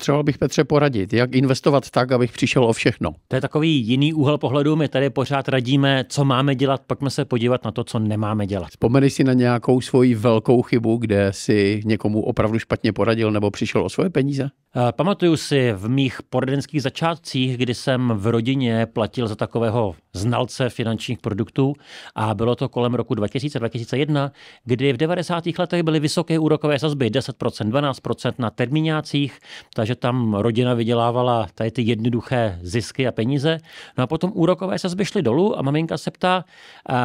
Potřeboval bych Petře poradit, jak investovat tak, abych přišel o všechno. To je takový jiný úhel pohledu. My tady pořád radíme, co máme dělat, pojďme se podívat na to, co nemáme dělat. Vzpomeň si na nějakou svoji velkou chybu, kde si někomu opravdu špatně poradil nebo přišel o svoje peníze? Eh, pamatuju si v mých poradenských začátcích, kdy jsem v rodině platil za takového znalce finančních produktů a bylo to kolem roku 2000-2001, kdy v 90. letech byly vysoké úrokové sazby 10%, 12% na termínácích, takže tam rodina vydělávala tady ty jednoduché zisky a peníze. No a potom úrokové sazby šly dolů a maminka se ptá, uh,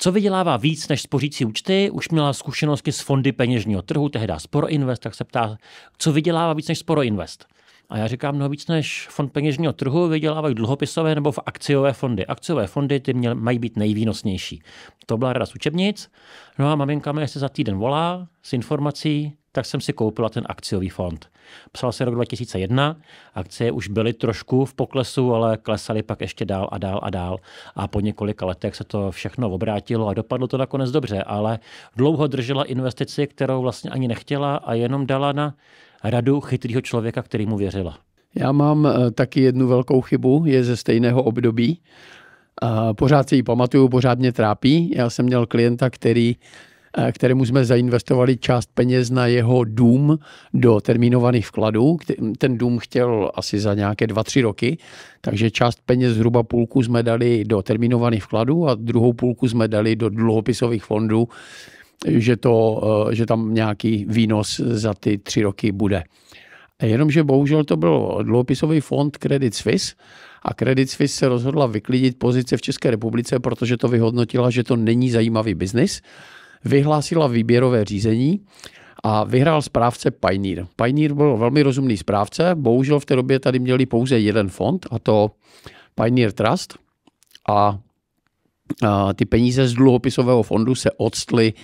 co vydělává víc než spořící účty? Už měla zkušenosti s fondy peněžního trhu, tehdy Sporoinvest, tak se ptá, co vydělává víc než Sporoinvest? A já říkám, no víc než fond peněžního trhu vydělávají dluhopisové nebo v akciové fondy. Akciové fondy ty měl, mají být nejvýnosnější. To byla rada z učebnic. No a maminka mi se za týden volá s informací, tak jsem si koupila ten akciový fond. Psal se rok 2001, akcie už byly trošku v poklesu, ale klesaly pak ještě dál a dál a dál. A po několika letech se to všechno obrátilo a dopadlo to nakonec dobře, ale dlouho držela investici, kterou vlastně ani nechtěla a jenom dala na radu chytrého člověka, který mu věřila. Já mám eh, taky jednu velkou chybu, je ze stejného období. Pořád si ji pamatuju, pořád mě trápí. Já jsem měl klienta, který Eh, kterému jsme zainvestovali část peněz na jeho dům do termínovaných vkladů. Ten dům chtěl asi za nějaké 2-3 roky, takže část peněz, zhruba půlku jsme dali do termínovaných vkladů a druhou půlku jsme dali do dluhopisových fondů, že, to, eh, že tam nějaký výnos za ty tři roky bude. Jenomže bohužel to byl dluhopisový fond Credit Suisse a Credit Suisse se rozhodla vyklidit pozice v České republice, protože to vyhodnotila, že to není zajímavý biznis vyhlásila výběrové řízení a vyhrál správce Pioneer. Pioneer byl velmi rozumný správce, bohužel v té době tady měli pouze jeden fond, a to Pioneer Trust. A, ty peníze z dluhopisového fondu se odstly e,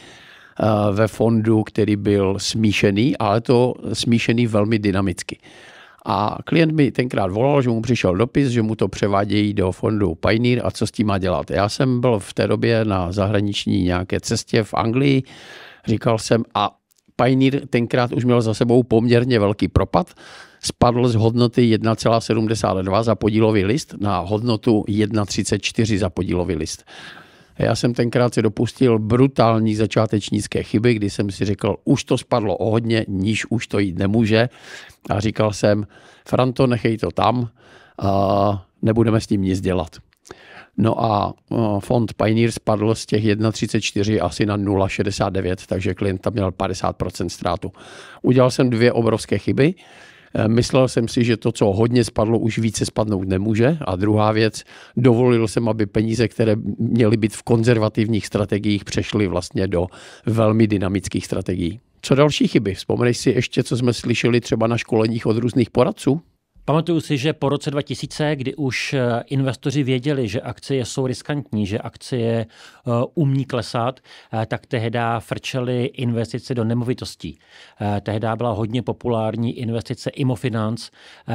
ve fondu, který byl smíšený, ale to smíšený velmi dynamicky. A klient mi tenkrát volal, že mu přišel dopis, že mu to převádějí do fondu Pioneer a co s tím má dělat. Já jsem byl v té době na zahraniční nějaké cestě v Anglii, říkal jsem a Pioneer tenkrát už měl za sebou poměrně velký propad, spadl z hodnoty 1,72 za podílový list na hodnotu 1,34 za podílový list. Já jsem tenkrát si dopustil brutální začátečnické chyby, kdy jsem si řekl, už to spadlo o hodně, níž už to jít nemůže. A říkal jsem, Franto, nechej to tam, a nebudeme s tím nic dělat. No a eh, fond Pioneer spadl z těch 1,34 asi na 0,69, takže klient tam měl 50% ztrátu. Udělal jsem dvě obrovské chyby. Eh, myslel jsem si, že to, co hodně spadlo, už více spadnout nemůže. A druhá věc, dovolil jsem, aby peníze, které měly být v konzervativních strategiích, přešly vlastně do velmi dynamických strategií. Co další chyby? Vzpomeneš si ještě, co jsme slyšeli třeba na školeních od různých poradců? Pamatuju si, že po roce 2000, kdy už eh, investoři věděli, že akcie jsou riskantní, že akcie eh, umí klesat, eh, tak tehdy frčely investice do nemovitostí. Tehdy byla hodně populární investice Imofinance,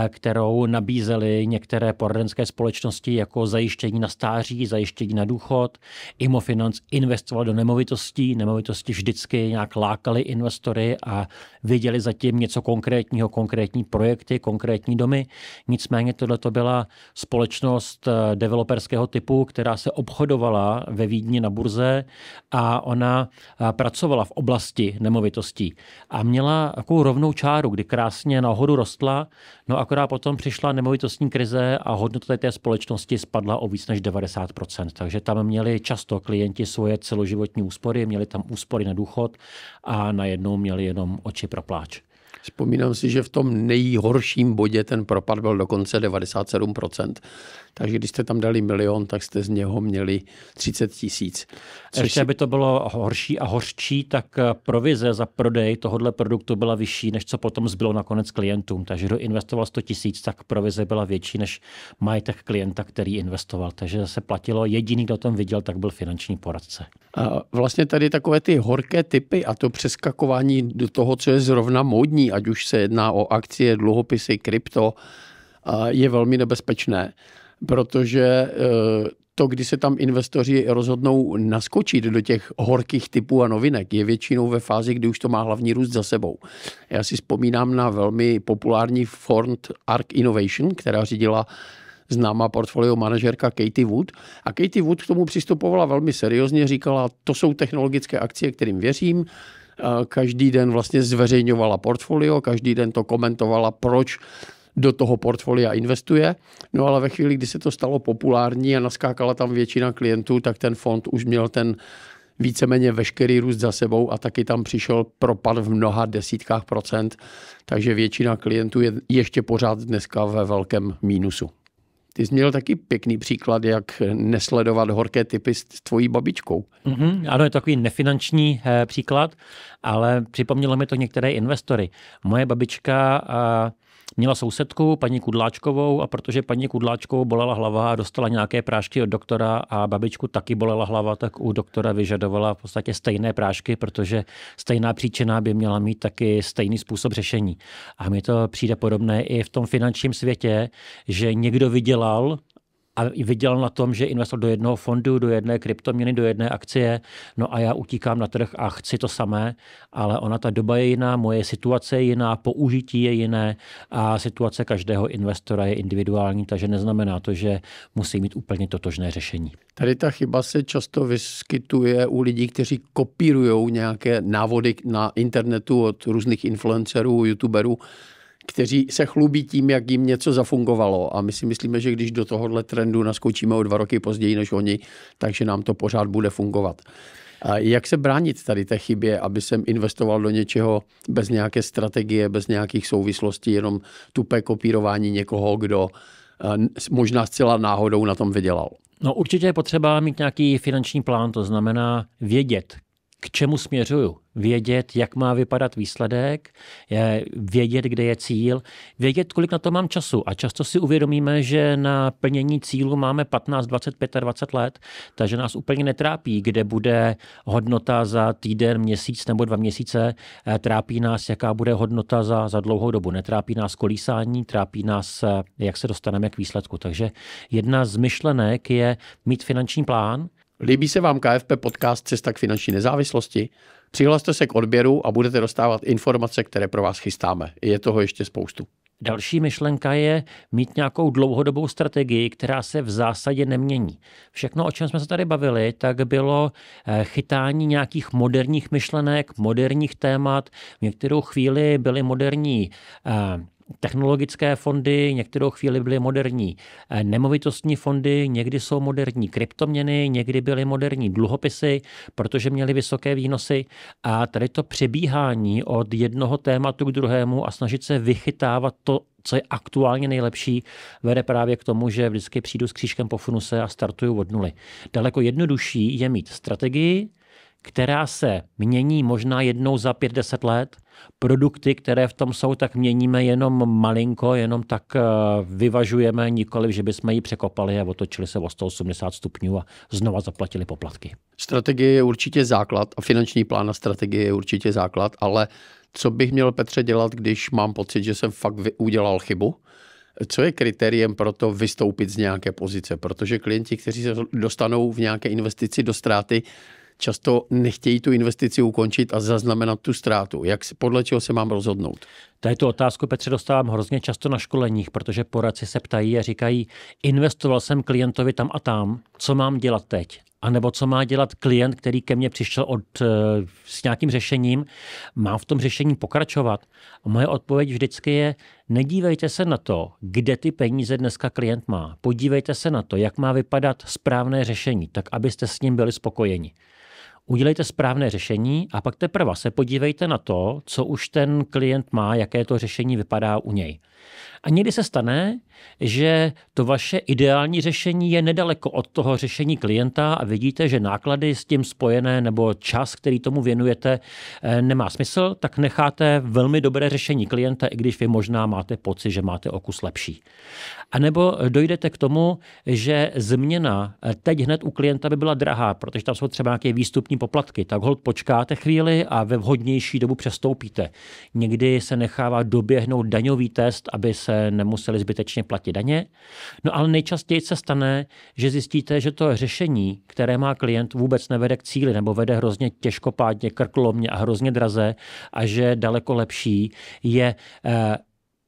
kterou nabízely některé poradenské společnosti jako zajištění na stáří, zajištění na důchod. Imofinance investoval do nemovitostí, nemovitosti vždycky nějak lákali investory a viděli zatím něco konkrétního, konkrétní projekty, konkrétní domy firmy. Nicméně tohle to byla společnost eh, developerského typu, která se obchodovala ve Vídni na burze a ona eh, pracovala v oblasti nemovitostí a měla takovou rovnou čáru, kdy krásně nahoru rostla, no akorát potom přišla nemovitostní krize a hodnota té společnosti spadla o víc než 90%. Takže tam měli často klienti svoje celoživotní úspory, měli tam úspory na důchod a najednou měli jenom oči pro pláč. Vzpomínám si, že v tom nejhorším bodě ten propad byl dokonce 97%. Takže když jste tam dali milion, tak jste z něho měli 30 tisíc. Ještě si... by to bylo horší a horší, tak eh, provize za prodej tohohle produktu byla vyšší, než co potom zbylo nakonec klientům. Takže kdo investoval 100 tisíc, tak provize byla větší než majetek klienta, který investoval. Takže se platilo, jediný, kdo tom viděl, tak byl finanční poradce. A vlastně tady takové ty horké typy a to přeskakování do toho, co je zrovna módní, obchodní, ať už se jedná o akcie, dluhopisy, krypto, je velmi nebezpečné, protože e, to, kdy se tam investoři rozhodnou naskočit do těch horkých typů a novinek, je většinou ve fázi, kdy už to má hlavní růst za sebou. Já si vzpomínám na velmi populární fond ARC Innovation, která řídila známá portfolio manažerka Katie Wood. A Katie Wood k tomu přistupovala velmi seriózně, říkala, to jsou technologické akcie, kterým věřím, Každý den vlastně zveřejňovala portfolio, každý den to komentovala, proč do toho portfolia investuje. No ale ve chvíli, kdy se to stalo populární a naskákala tam většina klientů, tak ten fond už měl ten víceméně veškerý růst za sebou a taky tam přišel propad v mnoha desítkách procent, takže většina klientů je ještě pořád dneska ve velkém mínusu. Ty jsi měl taky pěkný příklad, jak nesledovat horké typy s tvojí babičkou. Mm-hmm, ano, je to takový nefinanční eh, příklad, ale připomnělo mi to některé investory. Moje babička eh, Měla sousedku, paní Kudláčkovou, a protože paní Kudláčkovou bolela hlava a dostala nějaké prášky od doktora a babičku taky bolela hlava, tak u doktora vyžadovala v podstatě stejné prášky, protože stejná příčina by měla mít taky stejný způsob řešení. A mi to přijde podobné i v tom finančním světě, že někdo vydělal a viděl na tom, že investoval do jednoho fondu, do jedné kryptoměny, do jedné akcie, no a já utíkám na trh a chci to samé, ale ona ta doba je jiná, moje situace je jiná, použití je jiné a situace každého investora je individuální, takže neznamená to, že musí mít úplně totožné řešení. Tady ta chyba se často vyskytuje u lidí, kteří kopírují nějaké návody na internetu od různých influencerů, youtuberů kteří se chlubí tím, jak jim něco zafungovalo. A my si myslíme, že když do tohohle trendu naskočíme o dva roky později než oni, takže nám to pořád bude fungovat. A jak se bránit tady té chybě, aby jsem investoval do něčeho bez nějaké strategie, bez nějakých souvislostí, jenom tupé kopírování někoho, kdo eh, možná zcela náhodou na tom vydělal? No určitě je potřeba mít nějaký finanční plán, to znamená vědět, k čemu směřuju. Vědět, jak má vypadat výsledek, vědět, kde je cíl, vědět, kolik na to mám času. A často si uvědomíme, že na plnění cílu máme 15, 20, 25 20 let, takže nás úplně netrápí, kde bude hodnota za týden, měsíc nebo dva měsíce. Eh, trápí nás, jaká bude hodnota za, za dlouhou dobu. Netrápí nás kolísání, trápí nás, eh, jak se dostaneme k výsledku. Takže jedna z myšlenek je mít finanční plán, Líbí se vám KFP podcast Cesta k finanční nezávislosti? Přihlaste se k odběru a budete dostávat informace, které pro vás chystáme. Je toho ještě spoustu. Další myšlenka je mít nějakou dlouhodobou strategii, která se v zásadě nemění. Všechno, o čem jsme se tady bavili, tak bylo eh, chytání nějakých moderních myšlenek, moderních témat. V některou chvíli byly moderní eh, technologické fondy, některou chvíli byly moderní eh, nemovitostní fondy, někdy jsou moderní kryptoměny, někdy byly moderní dluhopisy, protože měly vysoké výnosy. A tady to přebíhání od jednoho tématu k druhému a snažit se vychytávat to, co je aktuálně nejlepší, vede právě k tomu, že vždycky přijdu s křížkem po funuse a startuju od nuly. Daleko jednodušší je mít strategii, která se mění možná jednou za 5-10 let. Produkty, které v tom jsou, tak měníme jenom malinko, jenom tak eh, vyvažujeme, nikoli, že bychom ji překopali a otočili se o 180 stupňů a znova zaplatili poplatky. Strategie je určitě základ a finanční plán na strategie je určitě základ, ale co bych měl, Petře, dělat, když mám pocit, že jsem fakt udělal chybu? Co je kritériem pro to vystoupit z nějaké pozice? Protože klienti, kteří se dostanou v nějaké investici do ztráty, často nechtějí tu investici ukončit a zaznamenat tu ztrátu. Jak, podle čeho se mám rozhodnout? Tady tu otázku, Petře, dostávám hrozně často na školeních, protože poradci se ptají a říkají, investoval jsem klientovi tam a tam, co mám dělat teď? A nebo co má dělat klient, který ke mně přišel od, eh, s nějakým řešením, má v tom řešení pokračovat? A moje odpověď vždycky je, nedívejte se na to, kde ty peníze dneska klient má. Podívejte se na to, jak má vypadat správné řešení, tak abyste s ním byli spokojeni udělejte správné řešení a pak teprve se podívejte na to, co už ten klient má, jaké to řešení vypadá u něj. A někdy se stane, že to vaše ideální řešení je nedaleko od toho řešení klienta a vidíte, že náklady s tím spojené nebo čas, který tomu věnujete, eh, nemá smysl, tak necháte velmi dobré řešení klienta, i když vy možná máte pocit, že máte okus lepší. A nebo dojdete k tomu, že změna eh, teď hned u klienta by byla drahá, protože tam jsou třeba nějaké výstupní poplatky, tak hold počkáte chvíli a ve vhodnější dobu přestoupíte. Někdy se nechává doběhnout daňový test, aby se nemuseli zbytečně platit daně. No ale nejčastěji se stane, že zjistíte, že to řešení, které má klient, vůbec nevede k cíli nebo vede hrozně těžkopádně, krklomně a hrozně draze a že daleko lepší je eh,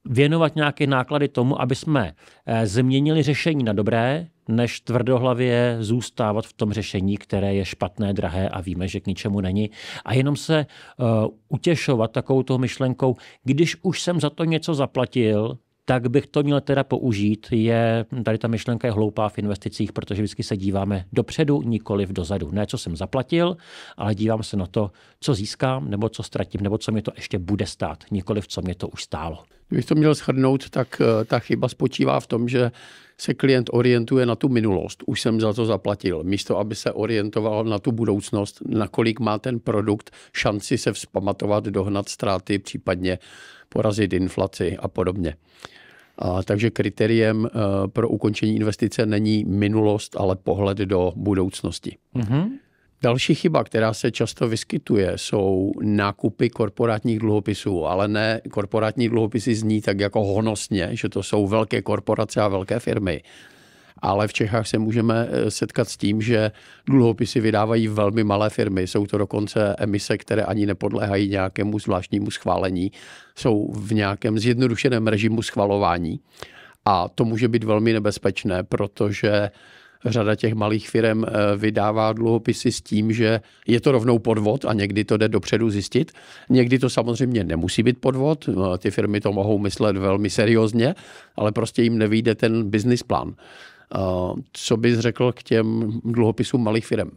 věnovat nějaké náklady tomu, aby jsme eh, změnili řešení na dobré, než tvrdohlavě zůstávat v tom řešení, které je špatné, drahé a víme, že k ničemu není. A jenom se uh, utěšovat takovou myšlenkou, když už jsem za to něco zaplatil, tak bych to měl teda použít. Je, tady ta myšlenka je hloupá v investicích, protože vždycky se díváme dopředu, nikoli v dozadu. Ne, co jsem zaplatil, ale dívám se na to, co získám, nebo co ztratím, nebo co mě to ještě bude stát, nikoli v co mě to už stálo. Kdybych to měl shrnout, tak eh, ta chyba spočívá v tom, že se klient orientuje na tu minulost. Už jsem za to zaplatil. Místo, aby se orientoval na tu budoucnost, nakolik má ten produkt šanci se vzpamatovat, dohnat ztráty, případně porazit inflaci a podobně. A, takže kritériem eh, pro ukončení investice není minulost, ale pohled do budoucnosti. Mm-hmm. Další chyba, která se často vyskytuje, jsou nákupy korporátních dluhopisů, ale ne korporátní dluhopisy zní tak jako honosně, že to jsou velké korporace a velké firmy. Ale v Čechách se můžeme eh, setkat s tím, že dluhopisy vydávají velmi malé firmy. Jsou to dokonce emise, které ani nepodléhají nějakému zvláštnímu schválení. Jsou v nějakém zjednodušeném režimu schvalování. A to může být velmi nebezpečné, protože řada těch malých firm eh, vydává dluhopisy s tím, že je to rovnou podvod a někdy to jde dopředu zjistit. Někdy to samozřejmě nemusí být podvod, eh, ty firmy to mohou myslet velmi seriózně, ale prostě jim nevýjde ten business plán. Eh, co bys řekl k těm dluhopisům malých firm?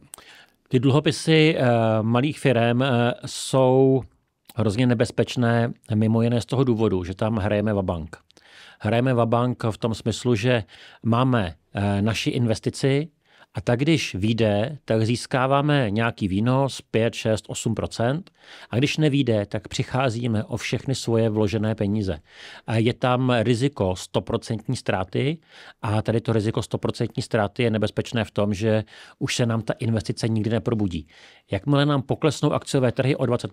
Ty dluhopisy malých firm jsou hrozně nebezpečné, mimo jiné z toho důvodu, že tam hrajeme va bank hrajeme vabank v tom smyslu, že máme eh, naši investici, a tak když vyjde, tak získáváme nějaký výnos 5, 6, 8 a když nevíde, tak přicházíme o všechny svoje vložené peníze. A je tam riziko 100 ztráty a tady to riziko 100 ztráty je nebezpečné v tom, že už se nám ta investice nikdy neprobudí. Jakmile nám poklesnou akciové trhy o 20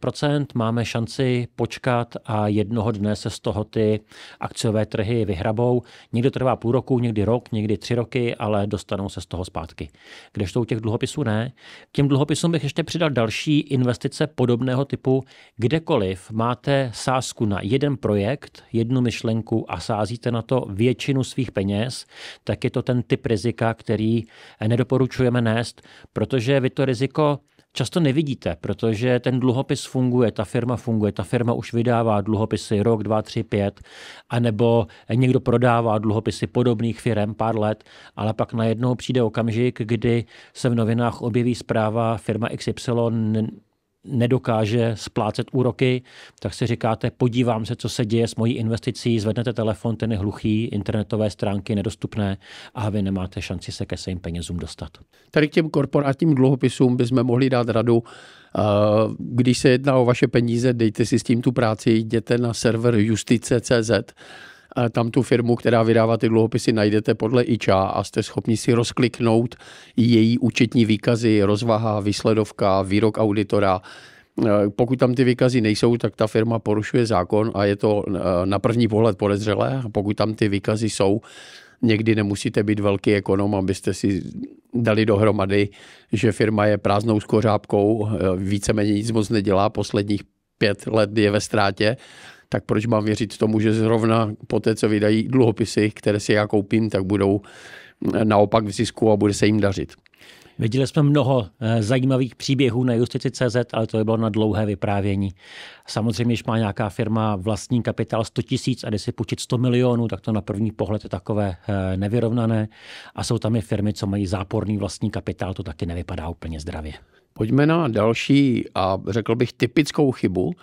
máme šanci počkat a jednoho dne se z toho ty akciové trhy vyhrabou. Někdo trvá půl roku, někdy rok, někdy tři roky, ale dostanou se z toho zpátky kdežto u těch dluhopisů ne. K těm dluhopisům bych ještě přidal další investice podobného typu. Kdekoliv máte sázku na jeden projekt, jednu myšlenku a sázíte na to většinu svých peněz, tak je to ten typ rizika, který nedoporučujeme nést, protože vy to riziko často nevidíte, protože ten dluhopis funguje, ta firma funguje, ta firma už vydává dluhopisy rok, dva, tři, pět, anebo někdo prodává dluhopisy podobných firm pár let, ale pak najednou přijde okamžik, kdy se v novinách objeví zpráva firma XY nedokáže splácet úroky, tak si říkáte, podívám se, co se děje s mojí investicí, zvednete telefon, ten je hluchý, internetové stránky nedostupné a vy nemáte šanci se ke svým penězům dostat. Tady k těm korporátním dluhopisům bychom mohli dát radu, eh, když se jedná o vaše peníze, dejte si s tím tu práci, jděte na server justice.cz Eh, tam tu firmu, která vydává ty dluhopisy, najdete podle IČA a jste schopni si rozkliknout její účetní výkazy, rozvaha, výsledovka, výrok auditora. Eh, pokud tam ty výkazy nejsou, tak ta firma porušuje zákon a je to eh, na první pohled podezřelé. Pokud tam ty výkazy jsou, někdy nemusíte být velký ekonom, abyste si dali dohromady, že firma je prázdnou skořápkou, víceméně nic moc nedělá, posledních pět let je ve ztrátě tak proč mám věřit tomu, že zrovna po té, co vydají dluhopisy, které si já koupím, tak budou naopak v zisku a bude se jim dařit. Viděli jsme mnoho eh, zajímavých příběhů na justici.cz, ale to by bylo na dlouhé vyprávění. Samozřejmě, když má nějaká firma vlastní kapitál 100 tisíc a jde si půjčit 100 milionů, tak to na první pohled je takové eh, nevyrovnané. A jsou tam i firmy, co mají záporný vlastní kapitál, to taky nevypadá úplně zdravě. Pojďme na další a řekl bych typickou chybu,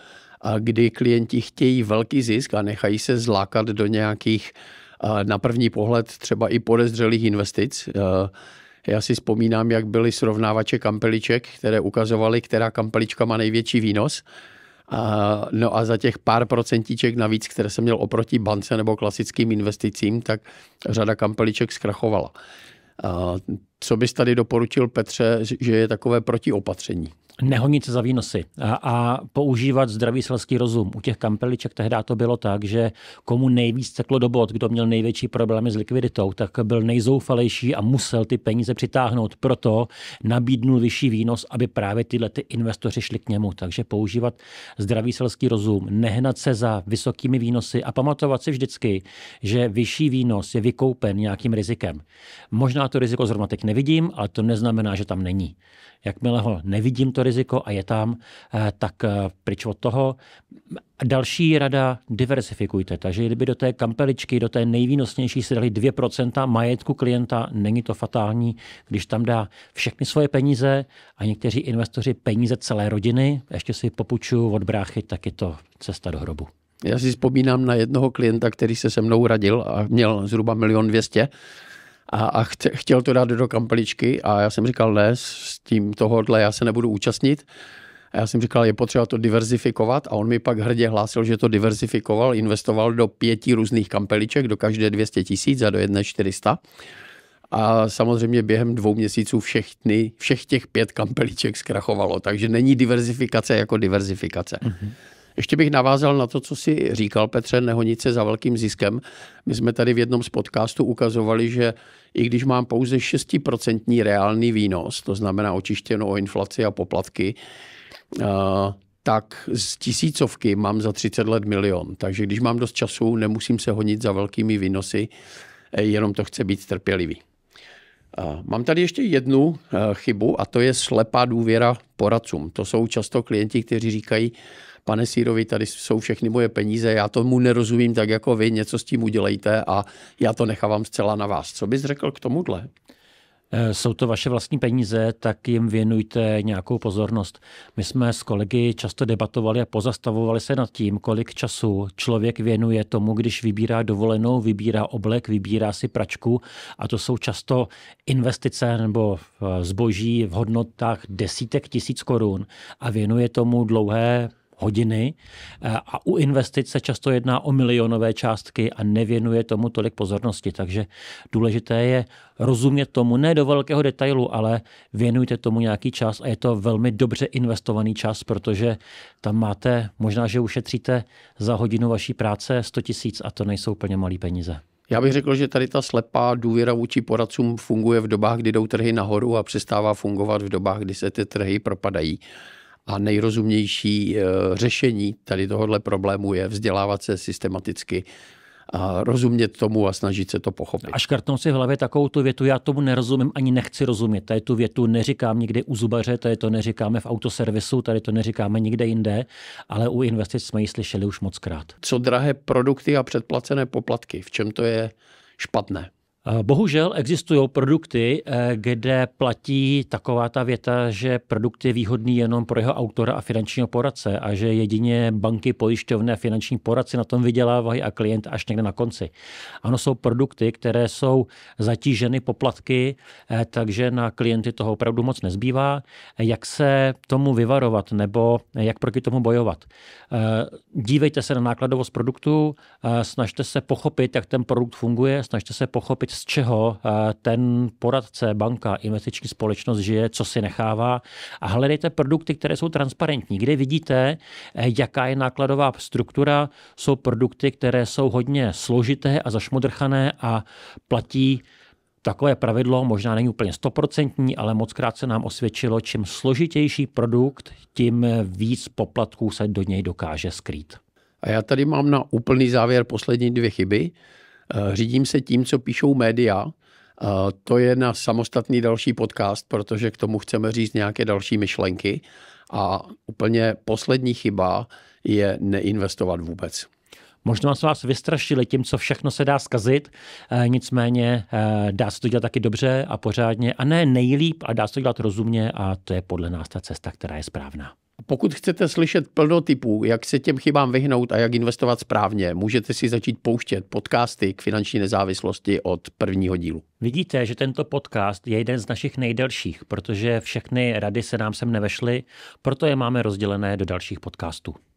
kdy klienti chtějí velký zisk a nechají se zlákat do nějakých na první pohled třeba i podezřelých investic. Já si vzpomínám, jak byly srovnávače kampeliček, které ukazovaly, která kampelička má největší výnos. no a za těch pár procentíček navíc, které jsem měl oproti bance nebo klasickým investicím, tak řada kampeliček zkrachovala. co bys tady doporučil, Petře, že je takové protiopatření? nehonit se za výnosy a, a používat zdravý selský rozum. U těch kampeliček tehdy to bylo tak, že komu nejvíc ceklo do bod, kdo měl největší problémy s likviditou, tak byl nejzoufalejší a musel ty peníze přitáhnout. Proto nabídnul vyšší výnos, aby právě tyhle ty investoři šli k němu. Takže používat zdravý selský rozum, nehnat se za vysokými výnosy a pamatovat si vždycky, že vyšší výnos je vykoupen nějakým rizikem. Možná to riziko zrovna teď nevidím, ale to neznamená, že tam není. Jakmile ho nevidím, to riziko a je tam, eh, tak eh, pryč od toho. Další rada, diversifikujte. Takže kdyby do té kampeličky, do té nejvýnosnější si dali 2% majetku klienta, není to fatální, když tam dá všechny svoje peníze a někteří investoři peníze celé rodiny, ještě si popučuju od bráchy, tak je to cesta do hrobu. Já si vzpomínám na jednoho klienta, který se se mnou radil a měl zhruba milion dvěstě a, a chtěl to dát do kampeličky a já jsem říkal, ne, s tím tohohle já se nebudu účastnit. A já jsem říkal, je potřeba to diverzifikovat a on mi pak hrdě hlásil, že to diverzifikoval, investoval do pěti různých kampeliček, do každé 200 tisíc a do jedné 400. A samozřejmě během dvou měsíců všechny, všech těch pět kampeliček zkrachovalo, takže není diverzifikace jako diverzifikace. Mm-hmm. Ještě bych navázal na to, co si říkal, Petře, nehonit se za velkým ziskem. My jsme tady v jednom z podcastů ukazovali, že i když mám pouze 6% reálný výnos, to znamená očištěno o inflaci a poplatky, eh, tak z tisícovky mám za 30 let milion. Takže když mám dost času, nemusím se honit za velkými výnosy, eh, jenom to chce být trpělivý. Eh, mám tady ještě jednu chybu a to je slepá důvěra poradcům. To jsou často klienti, kteří říkají, pane Sírovi, tady jsou všechny moje peníze, já tomu nerozumím tak jako vy, něco s tím udělejte a já to nechávám zcela na vás. Co bys řekl k tomuhle? Eh, jsou to vaše vlastní peníze, tak jim věnujte nějakou pozornost. My jsme s kolegy často debatovali a pozastavovali se nad tím, kolik času člověk věnuje tomu, když vybírá dovolenou, vybírá oblek, vybírá si pračku a to jsou často investice nebo eh, zboží v hodnotách desítek tisíc korun a věnuje tomu dlouhé hodiny eh, a u investic se často jedná o milionové částky a nevěnuje tomu tolik pozornosti. Takže důležité je rozumět tomu ne do velkého detailu, ale věnujte tomu nějaký čas a je to velmi dobře investovaný čas, protože tam máte, možná, že ušetříte za hodinu vaší práce 100 tisíc a to nejsou úplně malé peníze. Já bych řekl, že tady ta slepá důvěra vůči poradcům funguje v dobách, kdy jdou trhy nahoru a přestává fungovat v dobách, kdy se ty trhy propadají a nejrozumnější eh, řešení tady tohohle problému je vzdělávat se systematicky a rozumět tomu a snažit se to pochopit. A kartnou si v hlavě takovou tu větu, já tomu nerozumím ani nechci rozumět. Tady tu větu neříkám nikdy u zubaře, tady to neříkáme v autoservisu, tady to neříkáme nikde jinde, ale u investic jsme ji slyšeli už moc krát. Co drahé produkty a předplacené poplatky, v čem to je špatné? Bohužel existují produkty, eh, kde platí taková ta věta, že produkt je výhodný jenom pro jeho autora a finančního poradce a že jedině banky, pojišťovny a finanční poradci na tom vydělávají a klient až někde na konci. Ano, jsou produkty, které jsou zatíženy poplatky, eh, takže na klienty toho opravdu moc nezbývá. Jak se tomu vyvarovat nebo eh, jak proti tomu bojovat? Dívejte se na nákladovost produktu, snažte se pochopit, jak ten produkt funguje, snažte se pochopit z čeho eh, ten poradce, banka, investiční společnost žije, co si nechává a hledejte produkty, které jsou transparentní, kde vidíte, eh, jaká je nákladová struktura, jsou produkty, které jsou hodně složité a zašmodrchané a platí takové pravidlo možná není úplně stoprocentní, ale moc krát se nám osvědčilo, čím složitější produkt, tím víc poplatků se do něj dokáže skrýt. A já tady mám na úplný závěr poslední dvě chyby. Eh, řídím se tím, co píšou média. Eh, to je na samostatný další podcast, protože k tomu chceme říct nějaké další myšlenky. A úplně poslední chyba je neinvestovat vůbec. Možná se vás vystrašili tím, co všechno se dá zkazit, eh, nicméně dá se to dělat taky dobře a pořádně, a ne nejlíp, a dá se to dělat rozumně a to je podle nás ta cesta, která je správná. Pokud chcete slyšet plno typů, jak se těm chybám vyhnout a jak investovat správně, můžete si začít pouštět podcasty k finanční nezávislosti od prvního dílu. Vidíte, že tento podcast je jeden z našich nejdelších, protože všechny rady se nám sem nevešly, proto je máme rozdělené do dalších podcastů.